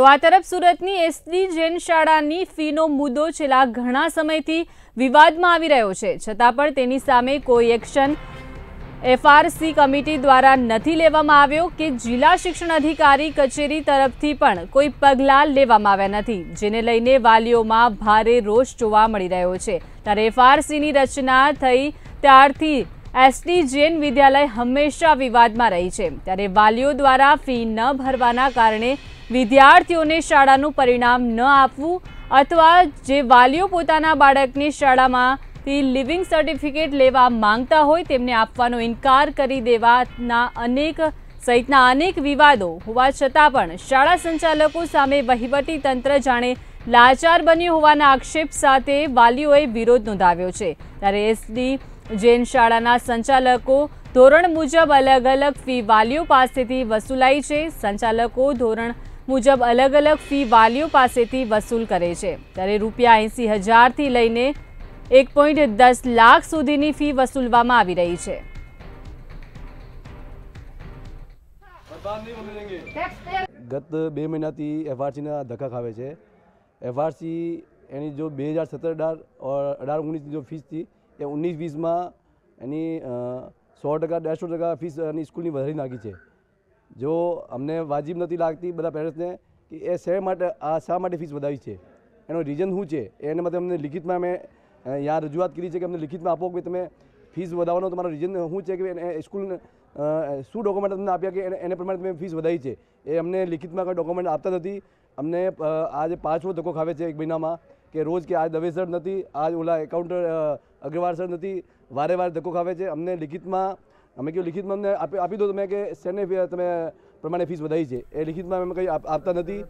તો આ તરફ સુરતની એસડી જૈન શાળાની ફીનો મુદ્દો છેલ્લા ઘણા સમયથી વિવાદમાં આવી રહ્યો છે છતાં પણ તેની સામે કોઈ એક્શન એફઆરસી કમિટી દ્વારા નથી લેવામાં આવ્યો કે જિલ્લા શિક્ષણ અધિકારી કચેરી તરફથી પણ કોઈ પગલાં લેવામાં આવ્યા નથી જેને લઈને વાલીઓમાં ભારે રોષ જોવા મળી રહ્યો છે ત્યારે એફઆરસીની રચના થઈ ત્યારથી એસટી જૈન વિદ્યાલય હંમેશા વિવાદમાં રહી છે ત્યારે વાલીઓ દ્વારા ફી ન ભરવાના કારણે વિદ્યાર્થીઓને શાળાનું પરિણામ ન આપવું અથવા જે વાલીઓ પોતાના બાળકની શાળામાંથી લિવિંગ સર્ટિફિકેટ લેવા માંગતા હોય તેમને આપવાનો ઇનકાર કરી દેવાના અનેક સહિતના અનેક વિવાદો હોવા છતાં પણ શાળા સંચાલકો સામે વહીવટી તંત્ર જાણે લાચાર બન્યું હોવાના આક્ષેપ સાથે વાલીઓએ વિરોધ નોંધાવ્યો છે ત્યારે એસડી જૈન શાળાના સંચાલકો ધોરણ મુજબ અલગ અલગ ફી વાલીઓ પાસેથી વસૂલાઈ છે સંચાલકો ધોરણ મુજબ અલગ અલગ ફી વાલીઓ પાસેથી વસૂલ કરે છે ત્યારે રૂપિયા એંસી હજારથી લઈને એક પોઈન્ટ દસ લાખ સુધીની ફી વસૂલવામાં આવી રહી છે ગત બે મહિનાથી એફઆરસીના ધક્કા ખાવે છે એફઆરસી એની જો બે હજાર સત્તર અઢાર અઢાર ઓગણીસની જો ફીસ હતી એ ઓગણીસ વીસમાં એની સો ટકા દોઢસો ટકા ફીસ એની સ્કૂલની વધારી નાખી છે જો અમને વાજિબ નથી લાગતી બધા પેરેન્ટ્સને કે એ શા માટે આ શા માટે ફીસ વધારી છે એનો રીઝન શું છે એને માટે અમને લિખિતમાં અમે યા રજૂઆત કરી છે કે અમને લિખિતમાં આપો કે તમે ફીસ વધારવાનો તમારો રીઝન શું છે કે એને સ્કૂલ શું ડોક્યુમેન્ટ તમને આપ્યા કે એને પ્રમાણે તમે ફીસ વધારી છે એ અમને લિખિતમાં કોઈ ડોક્યુમેન્ટ આપતા નથી અમને આજે પાંચમો ધક્કો ખાવે છે એક મહિનામાં કે રોજ કે આજ દવે સર નથી આજ ઓલા એકાઉન્ટર અગ્રવાલ સર નથી વારે વારે ધક્કો ખાવે છે અમને લિખિતમાં અમે કહ્યું લિખિતમાં અમને આપી દો તમે કે શેને તમે પ્રમાણે ફીસ વધારી છે એ લિખિતમાં અમે કંઈ આપતા નથી